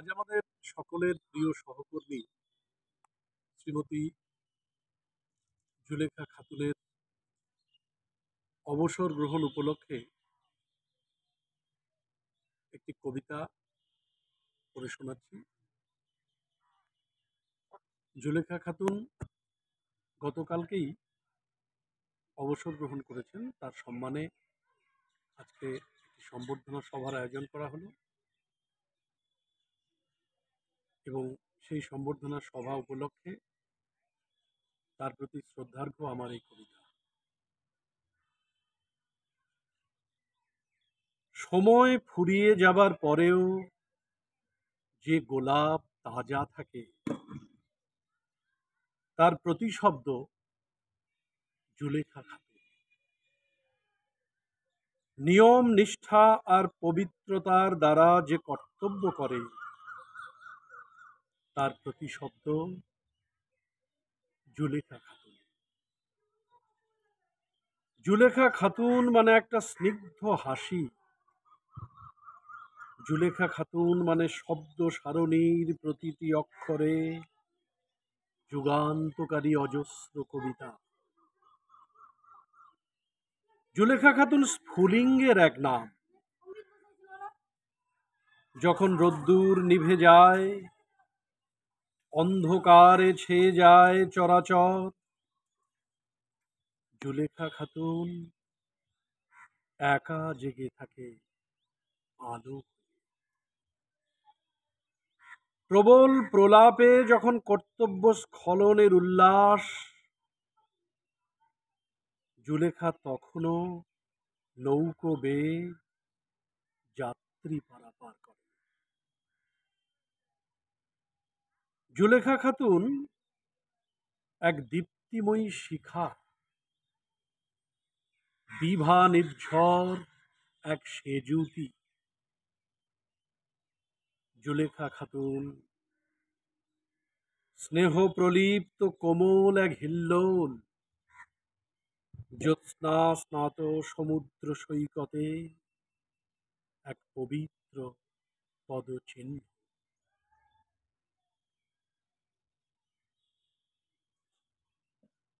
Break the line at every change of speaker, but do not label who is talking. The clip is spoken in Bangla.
আজ আমাদের সকলের প্রিয় সহকর্মী শ্রীমতী জুলেখা খাতুনের অবসর গ্রহণ উপলক্ষে একটি কবিতা পড়ে শোনাচ্ছি জুলেখা খাতুন গতকালকেই অবসর গ্রহণ করেছেন তার সম্মানে আজকে একটি সম্বর্ধনা সভার আয়োজন করা হলো এবং সেই সম্বর্ধনা সভা উপলক্ষে তার প্রতি শ্রদ্ধার্ঘ্য আমার এই কবিতা সময় ফুরিয়ে যাবার পরেও যে গোলাপ তাজা থাকে তার প্রতিশব্দ জুলেখা থাকে নিয়ম নিষ্ঠা আর পবিত্রতার দ্বারা যে কর্তব্য করে তার প্রতি শব্দ জুলেখা খাতুন জুলেখা খাতুন মানে একটা স্নিগ্ধ হাসি জুলেখা খাতুন মানে শব্দ সারণীর প্রতিটি অক্ষরে যুগান্তকারী অজস্র কবিতা জুলেখা খাতুন স্ফুলিঙ্গের এক নাম যখন রোদ্দুর নিভে যায় অন্ধকারে ছেয়ে যায় চরাচর জুলেখা খাতুন একা জেগে থাকে আলো প্রবল প্রলাপে যখন কর্তব্য স্খলনের উল্লাস জুলেখা তখনও নৌকো বেয়ে যাত্রী পারাপার করে জুলেখা খাতুন এক দীপ্তিময়ী শিখা বিভা নির্ঝর এক সেজুতি জুলেখা খাতুন স্নেহ প্রলিপ্ত কোমল এক হিল্লোল জ্যোৎস্না স্নাত সমুদ্র সৈকতে এক পবিত্র পদচিহ্ন